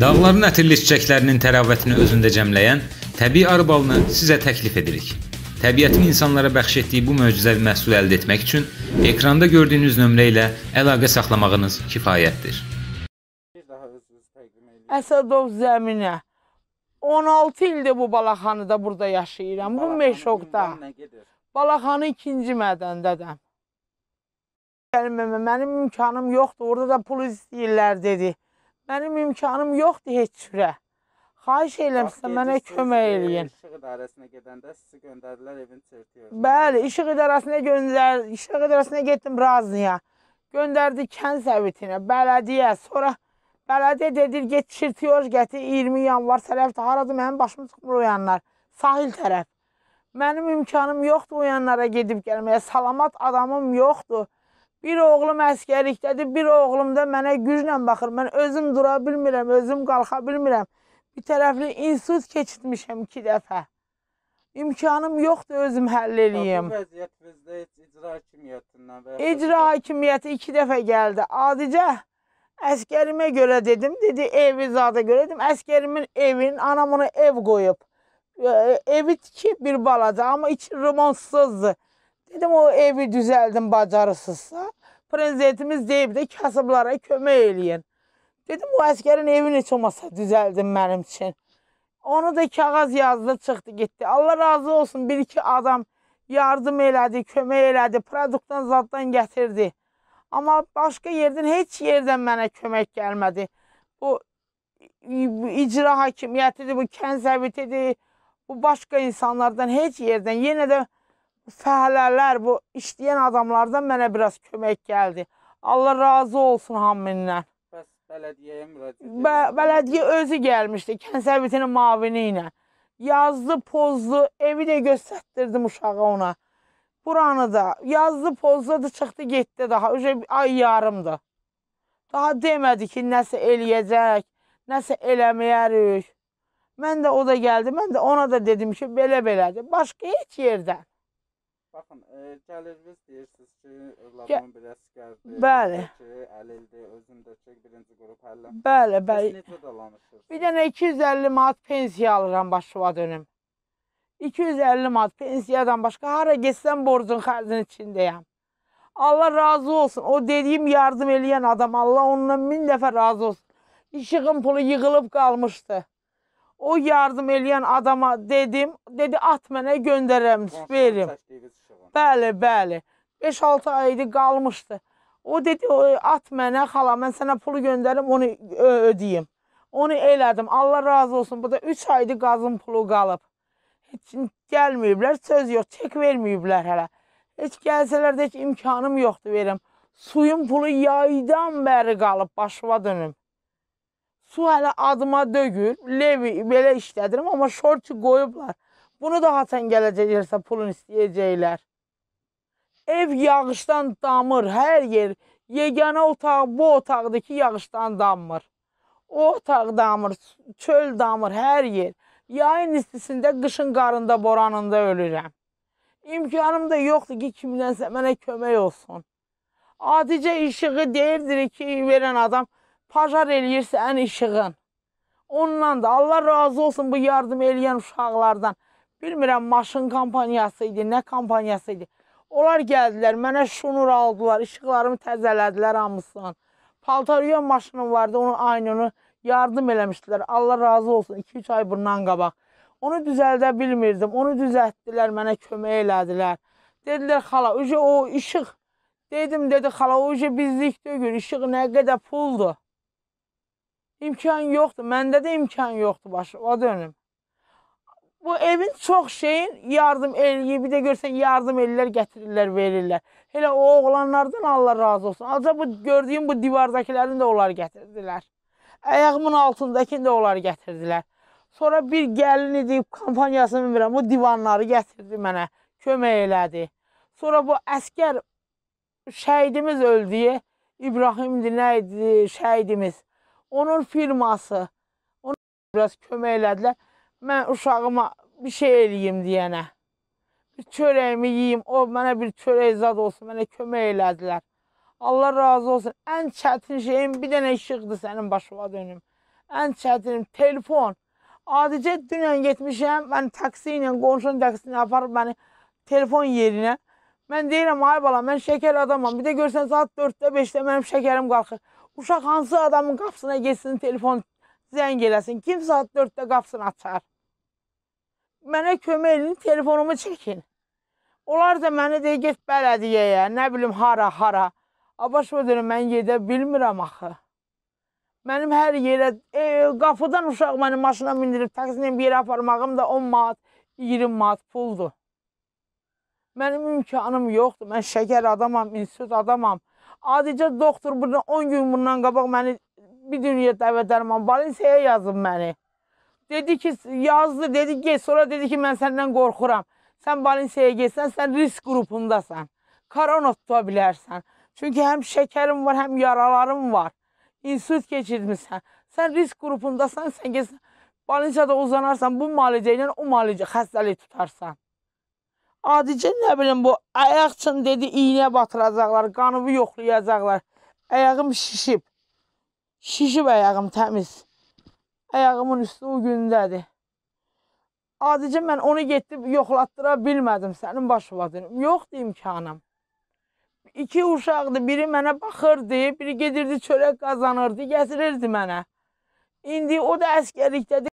Dağların ətirli çiçəklərinin təravətini özündə cəmləyən təbii arı balını sizə təklif edirik. Təbiətin insanlara bəxş etdiyi bu möcüzəvi məhsulu əldə etmək üçün ekranda gördüyünüz nömrə ilə əlaqə saxlamağınız kifayətdir. Əsədov Zəminə 16 ildir bu balaxanıda burada yaşayıram, bu meşoqda. Balaxanı ikinci mədəndədəm. Mənim imkanım yoxdur, orada da pul istəyirlər dedi. Mənim imkanım yoxdur heç cürə. Xahiş edirəm sizə mənə kömək eləyin. İşıq idarəsinə gedəndə sizi göndərdilər evin çirtiyə. Bəli, işıq idarəsinə göndər, işıq idarəsinə getdim Razniya. Göndərdi kənd səvitinə, bələdiyyə, sonra bələdiyyə dedi get çirtiyor gətir 20 yanvar tərəfdə haradır mənim başım çıxmır o yanlar. Sahil tərəf. Mənim imkanım yoxdur o yanlara gedib gəlməyə. Salamat adamım yoxdur. Bir oğlum əskərlikdədir, bir oğlum da mənə güclə baxır. Mən özüm dura bilmirəm, özüm qalxa bilmirəm. Bir tərəfli insult keçirtmişəm 2 dəfə. İmkanım yoxdur özüm həll eləyim. Bu vəziyyət bizdə icra hakimiyyətindən və İcra hakimiyyəti 2 dəfə gəldi. Adicə əskərimə görə dedim, dedi evi zada görə dedim. Əskərimin evin anam ona ev qoyub. Evi tikib bir balaca, amma içi remontsuzdur. Dedim o evi düzəldin bacarısızsa, prezidentimiz deyib də kasıblara kömək eləyin. Dedim o əskərin evini heç olmasa düzəldin mənim üçün. Onu da kağız yazdı, çıxdı, getdi. Allah razı olsun, bir iki adam yardım elədi, kömək elədi, produktdan, zaddan gətirdi. Amma başqa yerdən, heç yerdən mənə kömək gəlmədi. Bu icra hakimiyyətidir, bu kənd zəbitidir, bu başqa insanlardan, heç yerdən. Yenə də fəhlələr, bu işləyən adamlardan mənə biraz kömək gəldi. Allah razı olsun hamından. Bəs bələdiyyəyə müraciət edin? Bə bələdiyyə özü gəlmişdi, kənsəvitinin mavini ilə. Yazdı, pozdu, evi də göstərdirdim uşağa ona. Buranı da yazdı, pozladı, çıxdı, getdi daha. Ücə ay yarımdır. Daha demədi ki, nəsə eləyəcək, nəsə eləməyərik. Mən də o da gəldi, mən də ona da dedim ki, belə-belədir. Başqa heç yerdən. Baxın, e, gəliriniz deyirsiniz ki, övladımın belə əsgərdir. Bəli. Ki, əlildir, özümdəki birinci qrup həlləm. Bəli, bəli. Siz necə dolanırsınız? Bir dənə 250 manat pensiya alıram başıma dönüm. 250 manat pensiyadan başqa hara getsəm borcun xərcin içindəyəm. Allah razı olsun. O dediyim yardım eləyən adam Allah onunla min dəfə razı olsun. İşığın pulu yığılıb qalmışdı. O yardım eləyən adama dedim, dedi at mənə göndərəm, verim. Bəli, bəli. 5-6 ay idi qalmışdı. O dedi at mənə xala, mən sənə pulu göndərim, onu ödəyim. Onu elədim. Allah razı olsun. Burada 3 aydır qazın pulu qalıb. Heç gəlməyiblər, söz yox, çək verməyiblər hələ. Heç gəlsələr də heç imkanım yoxdur verim. Suyun pulu yaydan bəri qalıb, başıma dönüm. Su hələ adıma döyür. Levi belə işlədirəm, amma şortu qoyublar. Bunu da haçan gələcək yersə pulun istəyəcəklər. Ev yağışdan damır, hər yer. Yeganə otaq bu otaqdır ki, yağışdan damır. O otaq damır, çöl damır, hər yer. Yayın istisində, qışın qarında, boranında ölürəm. İmkanım da yoxdur ki, kimdənsə mənə kömək olsun. Adicə işığı deyirdir ki, verən adam pajar eləyirsən işığın. Ondan da Allah razı olsun bu yardım eləyən uşaqlardan. Bilmirəm maşın kampaniyası idi, nə kampaniyası idi. Onlar gəldilər, mənə şunur aldılar, işıqlarımı təzələdilər hamısını. Paltarıya maşınım vardı, onun aynını yardım eləmişdilər. Allah razı olsun 2-3 ay bundan qabaq. Onu düzəldə bilmirdim. Onu düzəltdilər, mənə kömək elədilər. Dedilər xala, o işıq dedim dedi xala, o bizlik deyil, işıq nə qədər puldur. İmkan yoxdur. Məndə də imkan yoxdur başa dönüm. Bu evin çox şeyin yardım eləyir. Bir də görsən yardım ellər, gətirirlər, verirlər. Elə o oğlanlardan Allah razı olsun. Acaba bu gördüyüm bu divardakılərini də onlar gətirdilər. Ayağımın altındakini də onlar gətirdilər. Sonra bir gəlin idi, kampaniyasını bilmirəm, o divanları gətirdi mənə, kömək elədi. Sonra bu əskər şəhidimiz öldü, İbrahimdir, nə idi şəhidimiz. Onun firması. Ona biraz kömək elədilər. Mən uşağıma bir şey eləyim deyənə. Bir çörəyimi yeyim, o mənə bir çörək zad olsun, mənə kömək elədilər. Allah razı olsun. Ən çətin şeyim bir dənə işıqdır sənin başına dönüm. Ən çətinim telefon. Adicə dünən getmişəm, mən taksi ilə qonşunun taksisini aparıb məni telefon yerinə Mən deyirəm, ay bala, mən şəkər adamam. Bir də görsən, saat 4-də, 5-də mənim şəkərim qalxır. Uşaq hansı adamın qapısına geçsin, telefon zəng eləsin. Kim saat 4-də qapısını açar? Mənə kömək edin, telefonumu çəkin. Onlar da mənə deyir, get bələdiyəyə, nə bilim, hara, hara. Abaş müdürüm, mən gedə bilmirəm axı. Mənim hər yerə, e, qapıdan uşaq məni maşına mindirib, taksinin bir yerə aparmağım da 10 manat, 20 manat puldur. Mənim imkanım yoxdur. Mən şəkər adamam, insult adamam. Adicə doktor burada 10 gün bundan qabaq məni bir dünya dəvə dərman balinsiyaya yazın məni. Dedi ki, yazdı, dedi get. Sonra dedi ki, mən səndən qorxuram. Sən balinsiyaya getsən, sən risk qrupundasan. Korona tuta bilərsən. Çünki həm şəkərim var, həm yaralarım var. İnsult keçirmisən. Sən risk qrupundasan, sən getsən balinsiyada uzanarsan, bu malicə ilə o malicə xəstəlik tutarsan. Adicə nə bilim bu ayaq üçün dedi iynə batıracaqlar, qanımı yoxlayacaqlar. Ayağım şişib. Şişib ayağım təmiz. Ayağımın üstü o gündədir. Adicə mən onu getib yoxlatdıra bilmədim sənin başıma dedim. Yoxdur imkanım. İki uşaqdı, biri mənə baxırdı, biri gedirdi çörək qazanırdı, gətirirdi mənə. İndi o da əskərlikdədir.